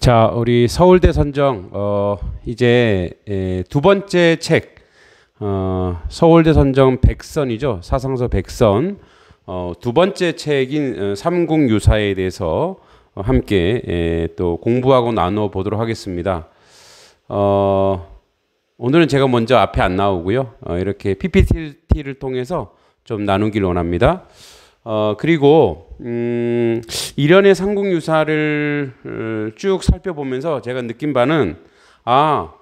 자, 우리 서울대 선정 어 이제 에, 예, 두 번째 책 어, 서울대 선정 백선이죠. 사상서 백선. 어, 두 번째 책인 어, 삼국 유사에 대해서 어, 함께 에, 예, 또 공부하고 나눠 보도록 하겠습니다. 어, 오늘은 제가 먼저 앞에 안 나오고요. 어, 이렇게 PPT를 통해서 좀 나누길 원합니다. 어, 그리고 음, 이련의 삼국 유사를 어, 쭉 살펴보면서 제가 느낀 바는 아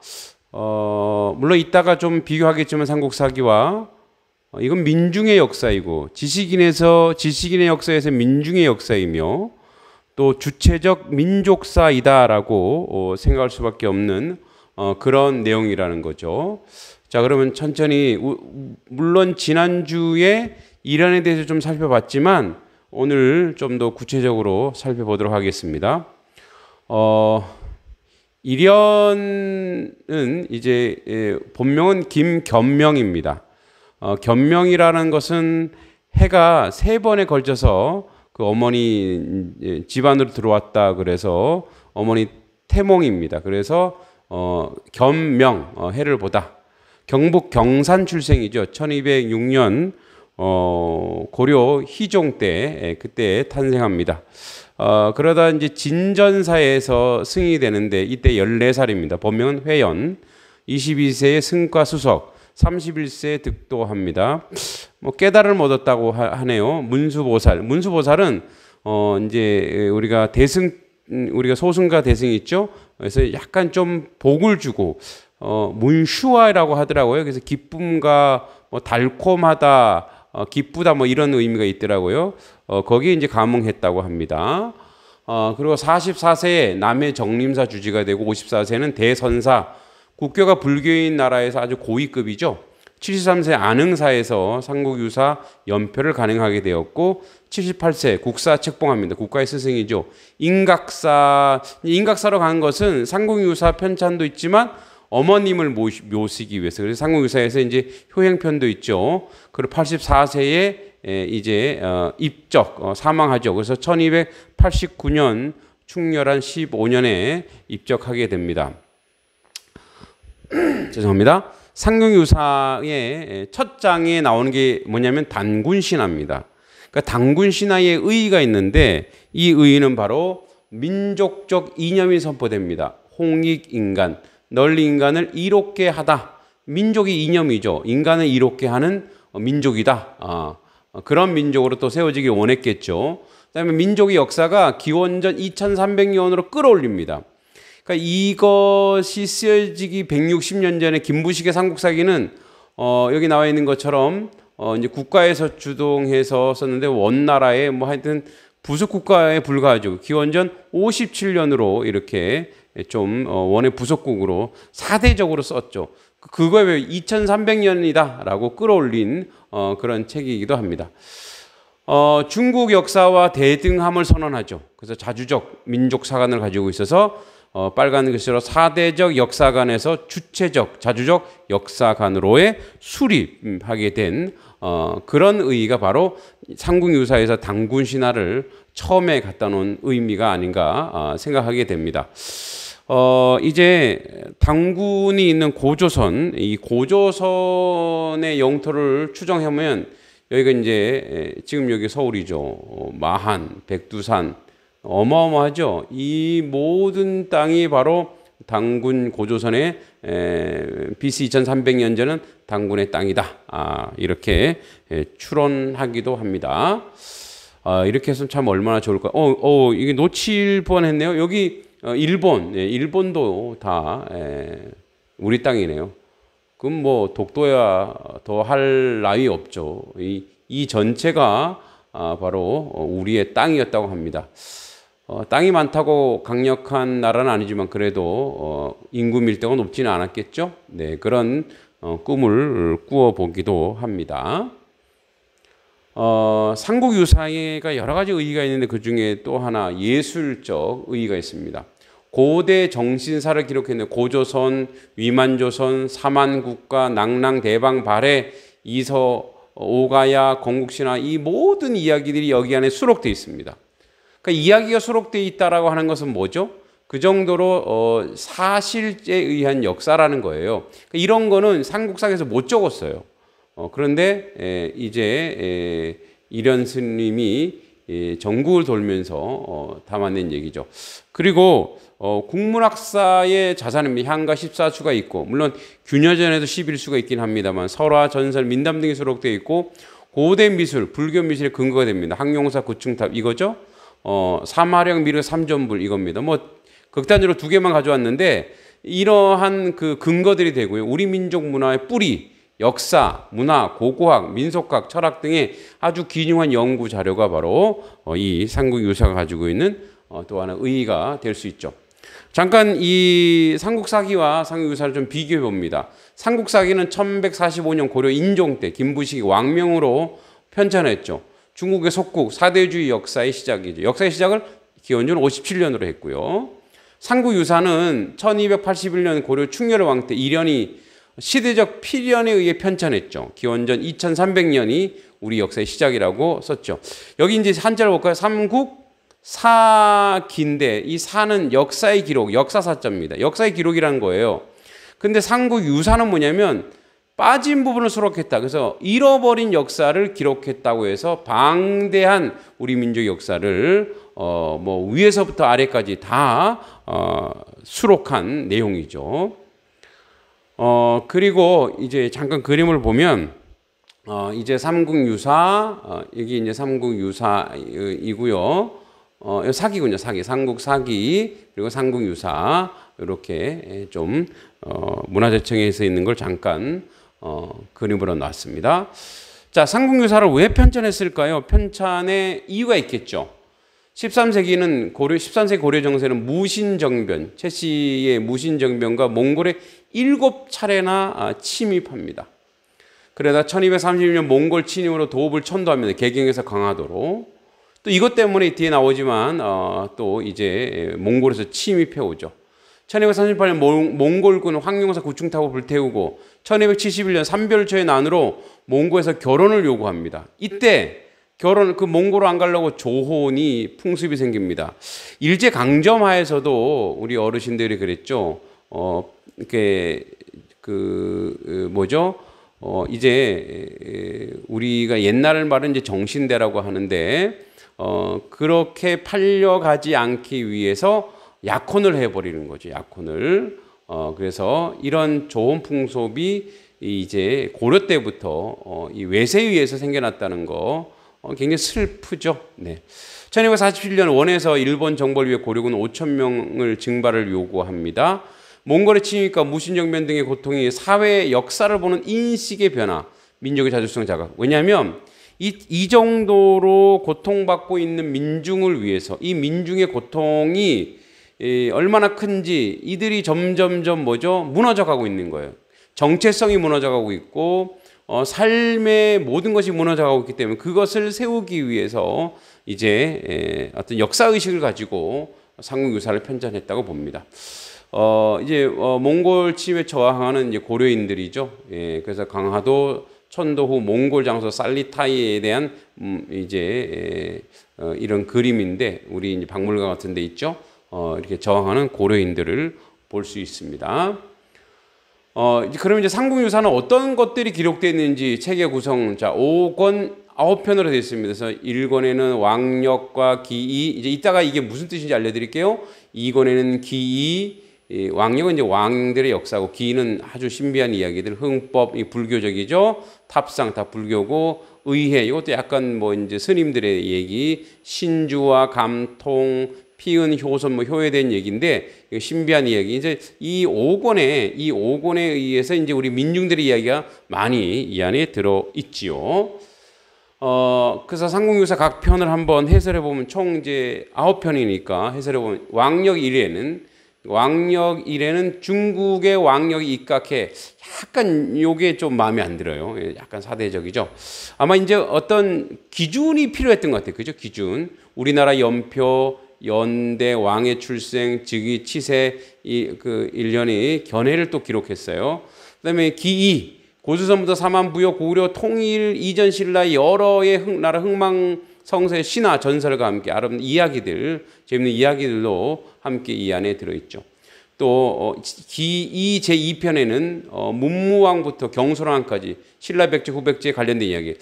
어, 물론 이따가 좀 비교하겠지만 삼국사기와 어, 이건 민중의 역사이고 지식인에서 지식인의 역사에서 민중의 역사이며 또 주체적 민족사이다라고 어, 생각할 수밖에 없는 어, 그런 내용이라는 거죠. 자 그러면 천천히 우, 물론 지난주에 이란에 대해서 좀 살펴봤지만 오늘 좀 더 구체적으로 살펴보도록 하겠습니다. 어, 이련은 이제 예, 본명은 김견명입니다. 어, 견명이라는 것은 해가 세 번에 걸쳐서 그 어머니 예, 집안으로 들어왔다 그래서 어머니 태몽입니다. 그래서 어, 견명 어, 해를 보다 경북 경산 출생이죠. 1206년 어, 고려 희종 때 예, 그때 탄생합니다. 어, 그러다 이제 진전사에서 승이 되는데 이때 14살입니다. 본명은 회연, 2 2세 승과 수석, 3 1세 득도합니다. 뭐 깨달음을 얻었다고 하네요. 문수보살. 문수보살은 어 이제 우리가 대승 우리가 소승과 대승 있죠. 그래서 약간 좀 복을 주고 어 문슈화라고 하더라고요. 그래서 기쁨과 뭐 달콤하다 어, 기쁘다 뭐 이런 의미가 있더라고요. 어, 거기에 이제 감흥했다고 합니다. 어, 그리고 44세에 남해 정림사 주지가 되고 54세는 대선사 국교가 불교인 나라에서 아주 고위급이죠. 73세 안흥사에서 상국유사 연표를 가능하게 되었고 78세 국사 책봉합니다. 국가의 스승이죠. 인각사 인각사로 간 것은 상국유사 편찬도 있지만 어머님을 모시, 모시기 위해서 그래서 상공유사에서 이제 효행편도 있죠. 그리고 84세에 이제 어, 입적 어, 사망하죠. 그래서 1289년 충렬한 15년에 입적하게 됩니다. 죄송합니다. 상경유사의 첫 장에 나오는 게 뭐냐면 단군신화입니다. 그러니까 단군신화에 의의가 있는데 이 의의는 바로 민족적 이념이 선포됩니다. 홍익인간. 널리 인간을 이롭게 하다. 민족이 이념이죠. 인간을 이롭게 하는 어, 민족이다. 아, 어, 그런 민족으로 또 세워지기 원했겠죠. 그다음에 민족의 역사가 기원전 2300년으로 끌어올립니다. 그러니까 이것이 쓰여지기 160년 전에 김부식의 삼국사기는 어, 여기 나와 있는 것처럼 어, 이제 국가에서 주동해서 썼는데 원나라에 뭐 하여튼 부속국가에 불과하죠. 기원전 57년으로 이렇게 예, 좀 어, 원의 부속국으로 사대적으로 썼죠. 그, 그거에 2300년이다라고 끌어올린 어, 그런 책이기도 합니다. 어, 중국 역사와 대등함을 선언하죠. 그래서 자주적 민족사관을 가지고 있어서 어, 빨간 글씨로 사대적 역사관에서 주체적 자주적 역사관으로의 수립하게 된 어, 그런 의의가 바로 상궁유사에서 당군 신화를 처음에 갖다 놓은 의미가 아닌가 아, 생각하게 됩니다. 어, 이제 당군이 있는 고조선, 이 고조선의 영토를 추정하면 여기가 이제 지금 여기 서울이죠. 어, 마한, 백두산 어마어마하죠. 이 모든 땅이 바로 당군 고조선의 BC 2300년 전은 당군의 땅이다. 아, 이렇게 추론하기도 합니다. 아, 이렇게 해서 참 얼마나 좋을까. 어, 어, 이게 놓칠 뻔했네요. 여기 어, 일본, 예, 일본도 다 예, 우리 땅이네요. 그럼 뭐 독도야 더 할 나위 없죠. 이, 이 전체가 아, 바로 어, 우리의 땅이었다고 합니다. 어, 땅이 많다고 강력한 나라는 아니지만 그래도 인구 밀도가 높지는 않았겠죠. 네, 그런 꿈을 꾸어 보기도 합니다. 어, 삼국유사가 여러 가지 의의가 있는데 그 중에 또 하나 예술적 의의가 있습니다. 고대 정신사를 기록했는 고조선, 위만조선, 사만국가, 낭랑, 대방, 발해, 이서, 오가야, 건국신화 이 모든 이야기들이 여기 안에 수록되어 있습니다. 그러니까 이야기가 수록되어 있다라고 하는 것은 뭐죠? 그 정도로 어, 사실에 의한 역사라는 거예요. 그러니까 이런 거는 삼국사에서 못 적었어요. 어, 그런데 에, 이제 이련 스님이 예, 전국을 돌면서 어, 담아낸 얘기죠. 그리고 어, 국문학사의 자산은 뭐 향가 14수가 있고 물론 균여전에도 11수가 있긴 합니다만 설화, 전설, 민담 등이 수록되어 있고 고대 미술, 불교 미술의 근거가 됩니다. 항용사, 구충탑 이거죠. 어, 삼화령 미르 삼전불 이겁니다. 뭐 극단적으로 두 개만 가져왔는데 이러한 그 근거들이 되고요. 우리 민족 문화의 뿌리 역사, 문화, 고고학, 민속학, 철학 등의 아주 귀중한 연구 자료가 바로 어, 이 삼국 유사가 가지고 있는 어, 또 하나 의의가 의될수 있죠. 잠깐 이 삼국사기와 삼국유사를 좀 비교해 봅니다. 삼국사기는 1145년 고려 인종 때 김부식이 왕명으로 편찬했죠. 중국의 속국 사대주의 역사의 시작이죠. 역사의 시작을 기원전 57년으로 했고요. 삼국유사는 1281년 고려 충렬왕 때 이련이 시대적 필연에 의해 편찬했죠. 기원전 2300년이 우리 역사의 시작이라고 썼죠. 여기 이제 한자를 볼까요? 삼국 사기인데 이 사는 역사의 기록, 역사사자입니다. 역사의 기록이라는 거예요. 근데 삼국 유사는 뭐냐면 빠진 부분을 수록했다. 그래서 잃어버린 역사를 기록했다고 해서 방대한 우리 민족 역사를 어뭐 위에서부터 아래까지 다어 수록한 내용이죠. 어, 그리고 이제 잠깐 그림을 보면, 어, 이제 삼국유사, 어, 여기 이제 삼국유사이고요. 어, 사기군요, 사기. 삼국 사기, 그리고 삼국유사. 이렇게 좀, 어, 문화재청에서 있는 걸 잠깐, 어, 그림으로 놨습니다. 자, 삼국유사를 왜 편찬했을까요? 편찬의 이유가 있겠죠. 13세기는 고려 1 3세 고려 정세는 무신정변, 최씨의 무신정변과 몽골의 일곱 차례나 아, 침입합니다. 그러다 1236년 몽골 침입으로 도읍을 천도합니다. 개경에서 강화도로. 또 이것 때문에 뒤에 나오지만 어, 또 이제 예, 몽골에서 침입해 오죠. 1238년 몽골군 황룡사 구충타고 불태우고 1271년 삼별초의 난으로 몽고에서 결혼을 요구합니다. 이때 결혼 그 몽고로 안 가려고 조혼이 풍습이 생깁니다. 일제 강점하에서도 우리 어르신들이 그랬죠. 어, 이렇게 그 뭐죠? 어 이제 우리가 옛날 말은 이제 정신대라고 하는데 어 그렇게 팔려가지 않기 위해서 약혼을 해버리는 거죠. 약혼을 어 그래서 이런 좋은 풍속이 이제 고려 때부터 어, 이 외세에 의해서 생겨났다는 거 어, 굉장히 슬프죠. 네. 1247년 원에서 일본 정벌 위에 고려군 5천 명을 증발을 요구합니다. 몽골의 침입과 무신정변 등의 고통이 사회의 역사를 보는 인식의 변화, 민족의 자주성 자각. 왜냐하면 이, 이 정도로 고통받고 있는 민중을 위해서 이 민중의 고통이 이, 얼마나 큰지 이들이 점점점 뭐죠? 무너져가고 있는 거예요. 정체성이 무너져가고 있고 어, 삶의 모든 것이 무너져가고 있기 때문에 그것을 세우기 위해서 이제 에, 어떤 역사 의식을 가지고 상공교사를 편찬했다고 봅니다. 어, 이제 어, 몽골 침입에 저항하는 이제 고려인들이죠. 예, 그래서 강화도 천도후 몽골 장소 살리타이에 대한 음, 이제 예, 어, 이런 그림인데 우리 이제 박물관 같은 데 있죠. 어, 이렇게 저항하는 고려인들을 볼 수 있습니다. 어, 이제 그러면 이제 삼국유사는 어떤 것들이 기록되어 있는지 체계 구성 자 5권 9편으로 되어 있습니다. 그래서 1권에는 왕력과 기이 이제 이따가 이게 무슨 뜻인지 알려 드릴게요. 2권에는 기이 이 왕력은 이제 왕들의 역사고 기는 아주 신비한 이야기들 흥법 이 불교적이죠 탑상 다 불교고 의회 이것도 약간 뭐 이제 스님들의 얘기 신주와 감통 피은 효선 뭐 효에된 얘기인데 신비한 이야기 이제 이 오권에 이 오권에 의해서 이제 우리 민중들의 이야기가 많이 이 안에 들어 있지요. 어, 그래서 상공유사 각 편을 한번 해설해 보면 총 이제 아홉 편이니까 해설해 보면 왕력 1회는 왕력 이래는 중국의 왕력이 입각해 약간 요게 좀 마음에 안 들어요. 예, 약간 사대적이죠. 아마 이제 어떤 기준이 필요했던 것 같아요. 그죠? 기준. 우리나라 연표, 연대, 왕의 출생, 즉위, 치세 이 그 1년이 견해를 또 기록했어요. 그다음에 기이 고조선부터 사만 부여 고구려 통일 이전 신라 여러의 흥, 나라 흥망 성서의 신화, 전설과 함께 아름다운 이야기들, 재밌는 이야기들도 함께 이 안에 들어있죠. 또, 어, 이 제2편에는 어, 문무왕부터 경솔왕까지 신라 백제 후백제에 관련된 이야기.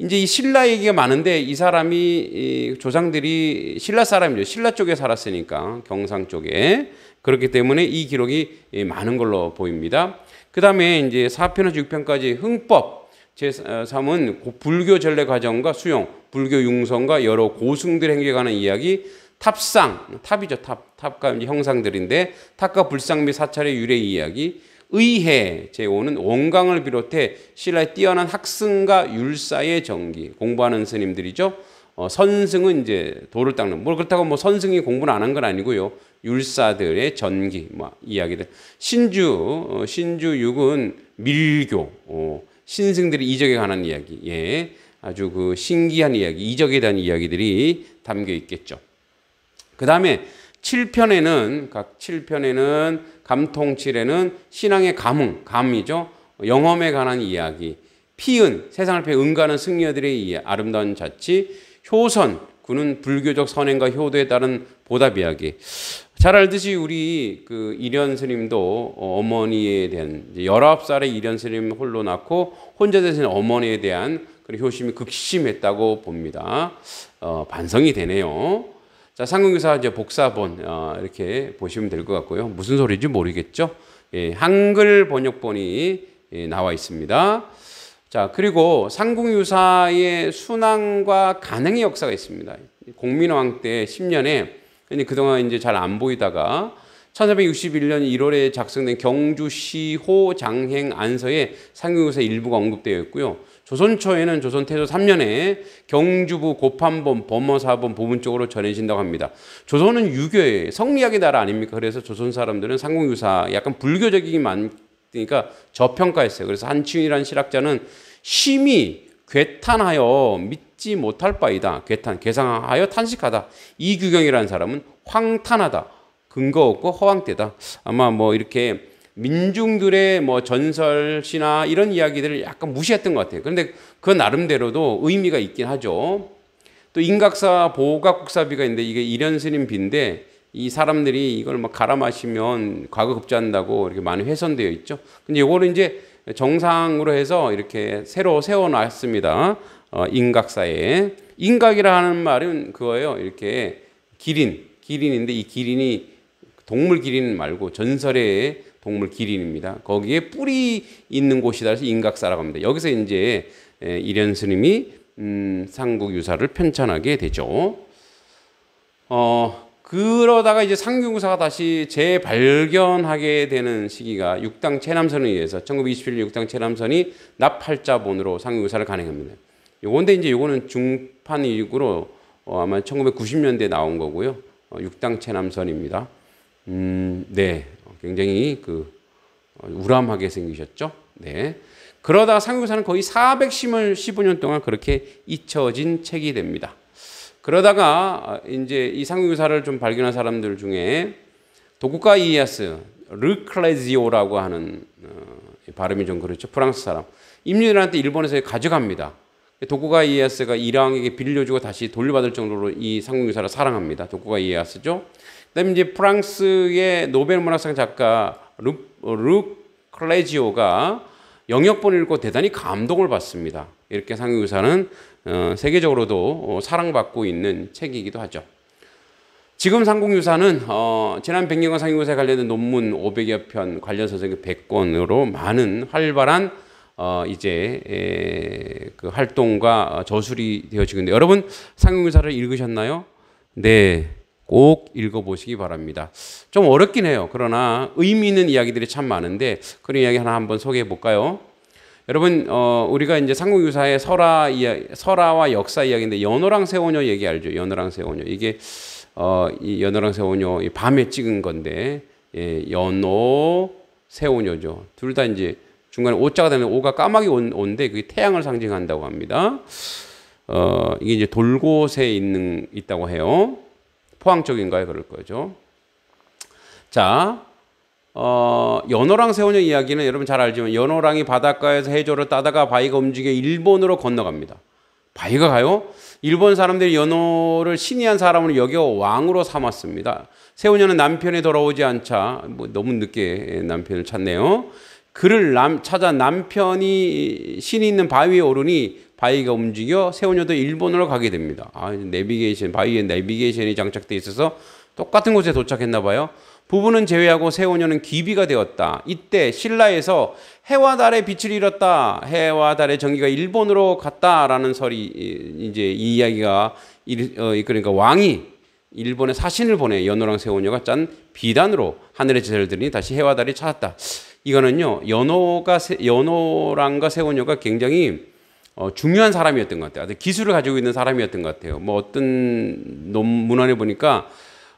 이제 이 신라 얘기가 많은데 이 사람이 조상들이 신라 사람이죠. 신라 쪽에 살았으니까 경상 쪽에 그렇기 때문에 이 기록이 예, 많은 걸로 보입니다. 그 다음에 이제 4편에서 6편까지 흥법 제3은 어, 불교 전례 과정과 수용 불교 융성과 여러 고승들 행위에 관한 이야기, 탑상, 탑이죠, 탑. 탑과 형상들인데, 탑과 불상 및 사찰의 유래 이야기, 의해, 제5는 원강을 비롯해 신라의 뛰어난 학승과 율사의 정기, 공부하는 스님들이죠. 어, 선승은 이제 돌을 닦는, 뭐 그렇다고 뭐 선승이 공부를 안 한 건 아니고요. 율사들의 전기, 뭐 이야기들. 신주, 어, 신주육은 밀교, 어, 신승들의 이적에 관한 이야기, 예. 아주 그 신기한 이야기, 이적에 대한 이야기들이 담겨 있겠죠. 그 다음에 7편에는, 각 7편에는, 감통칠에는 신앙의 감흥, 감이죠. 영험에 관한 이야기, 피은, 세상을 피해 가는 승려들의 아름다운 자치, 효선, 그는 불교적 선행과 효도에 따른 보답 이야기. 잘 알듯이 우리 그 이련 스님도 어머니에 대한 19살에 이련 스님 홀로 낳고 혼자 되신 어머니에 대한 그리고 효심이 극심했다고 봅니다. 어, 반성이 되네요. 자, 상근교사 이제 복사본 어, 이렇게 보시면 될 것 같고요. 무슨 소리인지 모르겠죠? 예, 한글 번역본이 예, 나와 있습니다. 자, 그리고 상궁유사의 순항과 가능의 역사가 있습니다. 공민왕 때 10년에 그동안 이제 잘 안 보이다가 1461년 1월에 작성된 경주시호 장행 안서에 상궁유사 일부가 언급되어 있고요. 조선초에는 조선 태조 3년에 경주부 고판본 범어사본 부분 쪽으로 전해진다고 합니다. 조선은 유교의 성리학의 나라 아닙니까? 그래서 조선 사람들은 상공유사 약간 불교적이기 많으니까 그러니까 저평가했어요. 그래서 한치윤이라는 실학자는 심히 괴탄하여 믿지 못할 바이다. 괴탄, 괴상하여 탄식하다. 이규경이라는 사람은 황탄하다. 근거 없고 허황되다. 아마 뭐 이렇게 민중들의 뭐 전설 시나 이런 이야기들을 약간 무시했던 것 같아요. 그런데 그 나름대로도 의미가 있긴 하죠. 또 인각사 보호각국사비가 있는데 이게 일연스님 비데이 사람들이 이걸 막 갈아 마시면 과거 급제한다고 이렇게 많이 훼손되어 있죠. 근데 요거는 이제 정상으로 해서 이렇게 새로 세워놨습니다. 어, 인각사에 인각이라 하는 말은 그거예요. 이렇게 기린 기린인데 이 기린이 동물 기린 말고 전설의 동물 기린입니다. 거기에 뿔이 있는 곳이다 해서 인각사라고 합니다. 여기서 이제 이련 스님이 음, 상국 유사를 편찬하게 되죠. 어, 그러다가 이제 상국 유사가 다시 재발견하게 되는 시기가 육당 체남선에 의해서 1927년 육당 체남선이 납팔자본으로 상국 유사를 가능합니다. 요건데 이제 요거는 중판 이후로 어, 아마 1990년대에 나온 거고요. 어, 육당 체남선입니다. 음, 네. 굉장히 그 어, 우람하게 생기셨죠. 네. 그러다 상교사는 거의 415년 동안 그렇게 잊혀진 책이 됩니다. 그러다가 아, 이제 이 상교사를 좀 발견한 사람들 중에 도쿠카 이에야스 르클레지오라고 하는 어, 발음이 좀 그렇죠. 프랑스 사람. 임진왜란때 일본에서 가져갑니다. 도쿠가 이에야스가 이랑에게 빌려주고 다시 돌려받을 정도로 이 상공유사를 사랑합니다. 도쿠가 이에야스죠. 그다음에 이제 프랑스의 노벨 문학상 작가 루, 어, 클레지오가 영역본 읽고 대단히 감동을 받습니다. 이렇게 상유사는 어, 세계적으로도 어, 사랑받고 있는 책이기도 하죠. 지금 상공유사는 어, 지난 100년간 상공유사에 관련된 논문 500여 편, 관련 서적이 100권으로 많은 활발한 어, 이제 에, 그 활동과 어, 저술이 되어지고 있는데 여러분 상공유사를 읽으셨나요? 네. 꼭 읽어보시기 바랍니다. 좀 어렵긴 해요. 그러나 의미 있는 이야기들이 참 많은데 그런 이야기 하나 한번 소개해 볼까요? 여러분 어, 우리가 이제 상국유사의 설화 이야, 설화와 역사 이야기인데 연호랑 세원녀 얘기 알죠? 연호랑 세원녀 이게 어, 이 연호랑 세원녀 밤에 찍은 건데 예, 연호 세원녀죠. 둘 다 이제 중간에 오자가 되면 오가 까마귀 온데 그게 태양을 상징한다고 합니다. 어, 이게 이제 돌곳에 있는 있다고 해요. 포항 쪽인가요? 그럴 거죠. 자, 어, 연호랑 세원의 이야기는 여러분 잘 알지만 연호랑이 바닷가에서 해조를 따다가 바위가 움직여 일본으로 건너갑니다. 바위가 가요? 일본 사람들이 연호를 신이 한 사람으로 여겨 왕으로 삼았습니다. 세우녀는 남편이 돌아오지 않자 뭐 너무 늦게 남편을 찾네요. 그를 남, 찾아 남편이 신이 있는 바위에 오르니 바이가 움직여 세오녀도 일본으로 가게 됩니다. 아, 내비게이션, 바이의 내비게이션이 장착돼 있어서 똑같은 곳에 도착했나 봐요. 부부는 제외하고 세오녀는 기비가 되었다. 이때 신라에서 해와 달의 빛을 잃었다. 해와 달의 전기가 일본으로 갔다라는 설이 이제 이 이야기가 어, 그러니까 왕이 일본에 사신을 보내 연호랑 세오녀가 짠 비단으로 하늘의 제사를 드리니 다시 해와 달이 찾았다. 이거는요 연호가 연호랑과 세오녀가 굉장히 어, 중요한 사람이었던 것 같아요. 아주 기술을 가지고 있는 사람이었던 것 같아요. 뭐 어떤 논문안에 보니까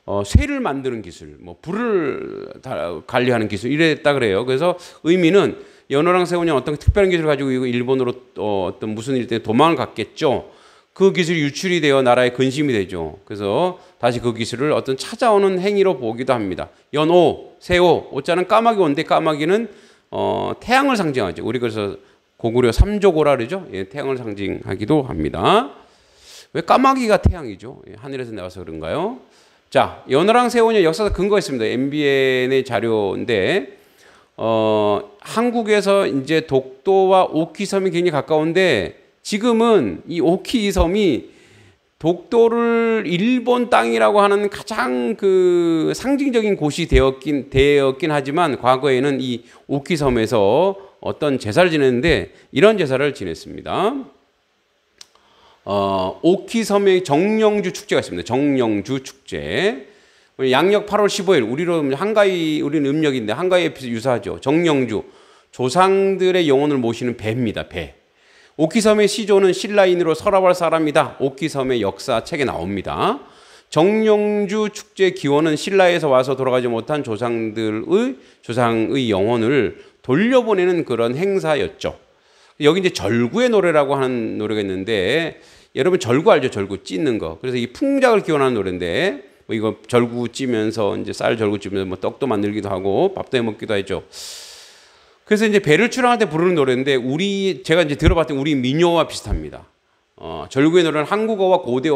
어, 쇠를 만드는 기술, 뭐 불을 다 관리하는 기술 이랬다 그래요. 그래서 의미는 연호랑 세훈이 어떤 특별한 기술을 가지고 일본으로 어, 어떤 무슨 일때 도망을 갔겠죠. 그 기술이 유출이 되어 나라의 근심이 되죠. 그래서 다시 그 기술을 어떤 찾아오는 행위로 보기도 합니다. 연호, 세호, 오자는 까마귀 온데 까마귀는 어, 태양을 상징하죠. 우리 그래서 고구려 삼조고라 그러죠. 예, 태양을 상징하기도 합니다. 왜 까마귀가 태양이죠? 예, 하늘에서 나와서 그런가요? 자, 연어랑 새우는 역사적 근거가 있습니다. MBN의 자료인데 어, 한국에서 이제 독도와 오키 섬이 굉장히 가까운데 지금은 이 오키 섬이 독도를 일본 땅이라고 하는 가장 그 상징적인 곳이 되었긴 되었긴 하지만 과거에는 이 오키 섬에서 어떤 제사를 지냈는데 이런 제사를 지냈습니다. 어, 오키섬의 정령주 축제가 있습니다. 정령주 축제. 양력 8월 15일 우리로 음, 한가위 우리는 음력인데 한가위에 유사하죠. 정령주 조상들의 영혼을 모시는 배입니다. 배. 오키섬의 시조는 신라인으로 서라발 사람이다. 오키섬의 역사 책에 나옵니다. 정령주 축제 기원은 신라에서 와서 돌아가지 못한 조상들의 조상의 영혼을 돌려보내는 그런 행사였죠. 여기 이제 절구의 노래라고 하는 노래가 있는데 여러분 절구 알죠? 절구 찢는 거. 그래서 이 풍작을 기원하는 노래인데 뭐 이거 절구 찌면서 이제 쌀 절구 찌면서 뭐 떡도 만들기도 하고 밥도 해 먹기도 하죠. 그래서 이제 배를 출항할 때 부르는 노래인데 우리 제가 이제 들어봤더니 우리 민요와 비슷합니다. 어, 절구의 노래는 한국어와 고대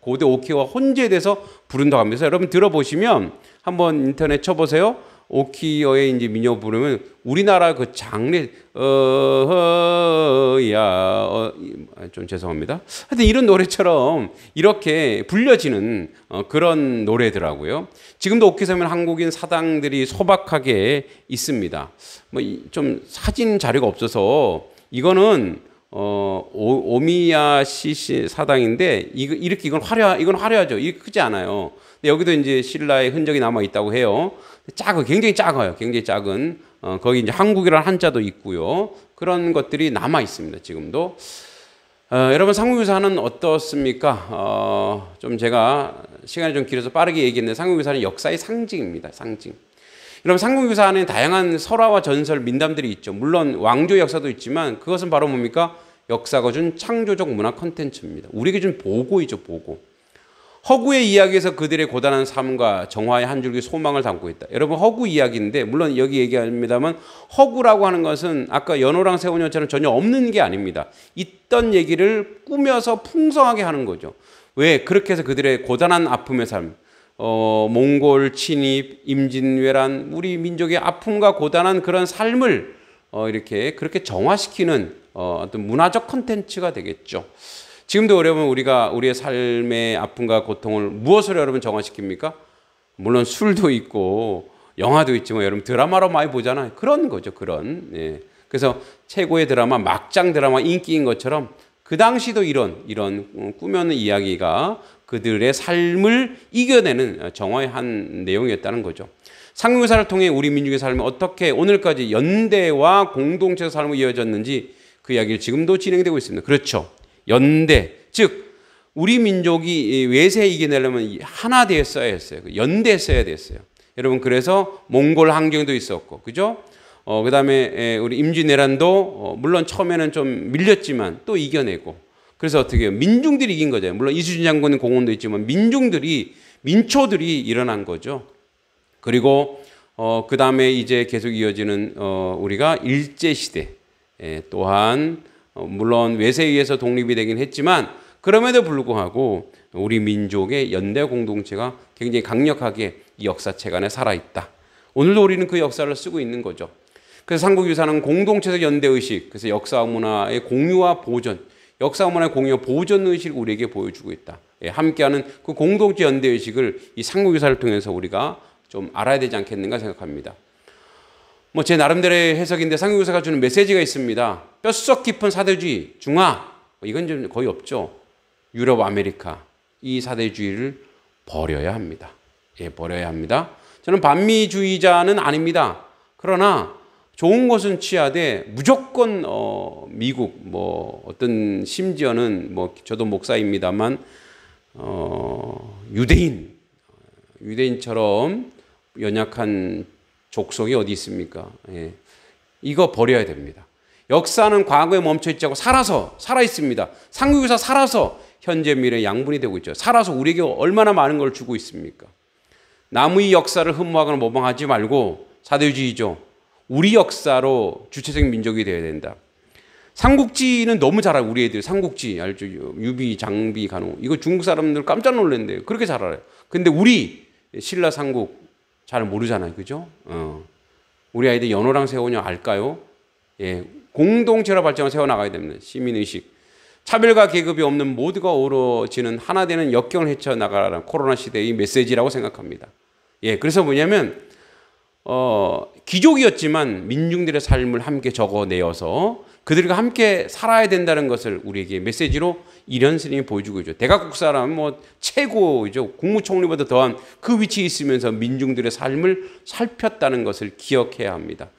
고대 오키와 혼재돼서 부른다고 합니다. 여러분 들어보시면 한번 인터넷 쳐보세요. 오키어의 이제 민요 부르면 우리나라 그 장례 어야 어, 아, 좀 죄송합니다. 하여튼 이런 노래처럼 이렇게 불려지는 어, 그런 노래더라고요. 지금도 오키섬에 한국인 사당들이 소박하게 있습니다. 뭐 좀 사진 자료가 없어서 이거는 어, 오, 미야시 사당인데 이거 이렇게 이건 화려 이건 화려하죠. 이 크지 않아요. 근데 여기도 이제 신라의 흔적이 남아 있다고 해요. 작아 굉장히 작아요. 굉장히 작은 어, 거기 이제 한국이라는 한자도 있고요. 그런 것들이 남아 있습니다. 지금도 어, 여러분 상국유사는 어떻습니까? 어, 좀 제가 시간이 좀 길어서 빠르게 얘기했는데 상국유사는 역사의 상징입니다. 상징. 그럼 분 상공교사 안에 다양한 설화와 전설, 민담들이 있죠. 물론 왕조 역사도 있지만 그것은 바로 뭡니까? 역사가 준 창조적 문화 컨텐츠입니다. 우리에게 준 보고이죠, 보고. 허구의 이야기에서 그들의 고단한 삶과 정화의 한 줄기 소망을 담고 있다. 여러분 허구 이야기인데 물론 여기 얘기합니다만 허구라고 하는 것은 아까 연호랑 세원녀처럼 전혀 없는 게 아닙니다. 있던 얘기를 꾸며서 풍성하게 하는 거죠. 왜 그렇게 해서 그들의 고단한 아픔의 삶, 어, 몽골 침입, 임진왜란, 우리 민족의 아픔과 고단한 그런 삶을 어, 이렇게 그렇게 정화시키는 어, 어떤 문화적 컨텐츠가 되겠죠. 지금도 여러분 우리가 우리의 삶의 아픔과 고통을 무엇으로 여러분 정화시킵니까? 물론 술도 있고 영화도 있지만 여러분 드라마로 많이 보잖아요. 그런 거죠. 그런. 예. 그래서 최고의 드라마 막장 드라마 인기인 것처럼 그 당시도 이런 이런 음, 꾸며는 이야기가 그들의 삶을 이겨내는 어, 정화의 한 내용이었다는 거죠. 상용사를 통해 우리 민족의 삶이 어떻게 오늘까지 연대와 공동체 삶으 이어졌는지 그 이야기를 지금도 진행되고 있습니다. 그렇죠. 연대. 즉, 우리 민족이 외세에 이겨내려면 하나 되었어야 했어요. 그 연대했어야 됐어요. 여러분, 그래서 몽골 환경도 있었고, 그죠? 어, 그 다음에 우리 임진왜란도 어, 물론 처음에는 좀 밀렸지만 또 이겨내고 그래서 어떻게 해요? 민중들이 이긴 거잖 물론 이수진 장군의 공헌도 있지만 민중들이 민초들이 일어난 거죠. 그리고 어, 그 다음에 이제 계속 이어지는 어, 우리가 일제 시대 예, 또한 어, 물론 외세에 의해서 독립이 되긴 했지만 그럼에도 불구하고 우리 민족의 연대 공동체가 굉장히 강력하게 이 역사책 안에 살아있다. 오늘도 우리는 그 역사를 쓰고 있는 거죠. 그래서 삼국유사는 공동체적 연대 의식, 그래서 역사와 문화의 공유와 보존, 역사 문화 공유 보존 의식을 우리에게 보여주고 있다. 예, 함께하는 그 공동체 연대 의식을 이 상국유사를 통해서 우리가 좀 알아야 되지 않겠는가 생각합니다. 뭐 제 나름대로의 해석인데 상국유사가 주는 메시지가 있습니다. 뼛속 깊은 사대주의, 중화 뭐 이건 좀 거의 없죠. 유럽, 아메리카 이 사대주의를 버려야 합니다. 예, 버려야 합니다. 저는 반미주의자는 아닙니다. 그러나 좋은 것은 취하되 무조건 어 미국 뭐 어떤 심지어는 뭐 저도 목사입니다만 어 유대인 유대인처럼 연약한 족속이 어디 있습니까? 예. 이거 버려야 됩니다. 역사는 과거에 멈춰 있지 않고 살아서 살아 있습니다. 상국유사 살아서 현재 미래 양분이 되고 있죠. 살아서 우리에게 얼마나 많은 걸 주고 있습니까? 남의 역사를 흠모하거나 모방하지 말고 사대주의죠. 우리 역사로 주체적 민족이 되어야 된다. 삼국지는 너무 잘하고 우리 애들 삼국지 알죠? 유비, 장비, 간호 이거 중국 사람들 깜짝 놀랐는데 그렇게 잘 알아요. 근데 우리 신라 삼국 잘 모르잖아요, 그죠? 어. 우리 아이들 연호랑 세원이 알까요? 예, 공동체로 발전을 세워나가야 됩니다. 시민의식. 차별과 계급이 없는 모두가 어우러지는 하나 되는 역경을 헤쳐나가라는 코로나 시대의 메시지라고 생각합니다. 예, 그래서 뭐냐면, 어, 귀족이었지만 민중들의 삶을 함께 적어내어서 그들과 함께 살아야 된다는 것을 우리에게 메시지로 이런 스님이 보여주고 있죠. 대각국 사람 뭐 최고죠. 국무총리보다 더한 그 위치에 있으면서 민중들의 삶을 살폈다는 것을 기억해야 합니다.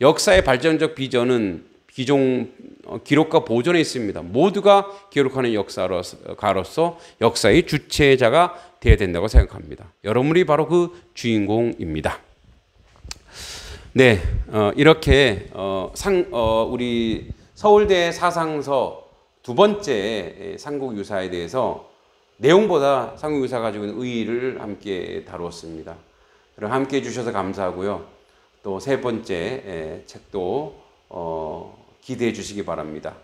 역사의 발전적 비전은 기종 어, 기록과 보존에 있습니다. 모두가 기록하는 역사로서 역사의 주체자가 되어야 된다고 생각합니다. 여러분이 바로 그 주인공입니다. 네, 어, 이렇게 어, 상, 어, 우리 서울대 사상서 두 번째 삼국유사에 대해서 내용보다 삼국유사 가지고 있는 의의를 함께 다루었습니다. 여러 함께 해주셔서 감사하고요. 또 세 번째 예, 책도 어, 기대해 주시기 바랍니다.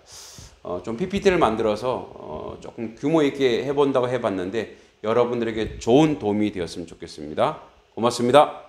어, 좀 PPT를 만들어서 어, 조금 규모 있게 해본다고 해봤는데 여러분들에게 좋은 도움이 되었으면 좋겠습니다. 고맙습니다.